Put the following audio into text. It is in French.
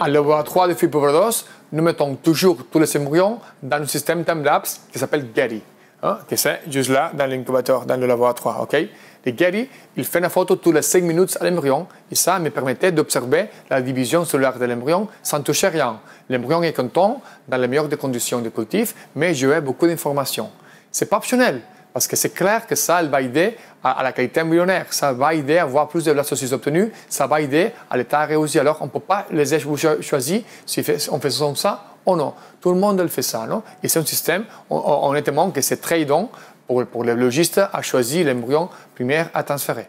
En laboratoire de fibrose, nous mettons toujours tous les embryons dans le système TimeLapse qui s'appelle Getty, hein, qui c'est juste là dans l'incubateur, dans le laboratoire. ok Le Getty, il fait une photo tous les 5 minutes à l'embryon et ça me permettait d'observer la division cellulaire de l'embryon sans toucher rien. L'embryon est content dans les meilleures conditions de cultif, mais je ai beaucoup d'informations. C'est pas optionnel. Parce que c'est clair que ça, va aider à, la qualité embryonnaire, ça va aider à avoir plus de blastocytes obtenue, ça va aider à l'état réussi. Alors, on ne peut pas les choisir si on fait ça ou non. Tout le monde le fait ça, non Et c'est un système, honnêtement, que c'est très aidant pour, les logistes à choisir l'embryon primaire à transférer.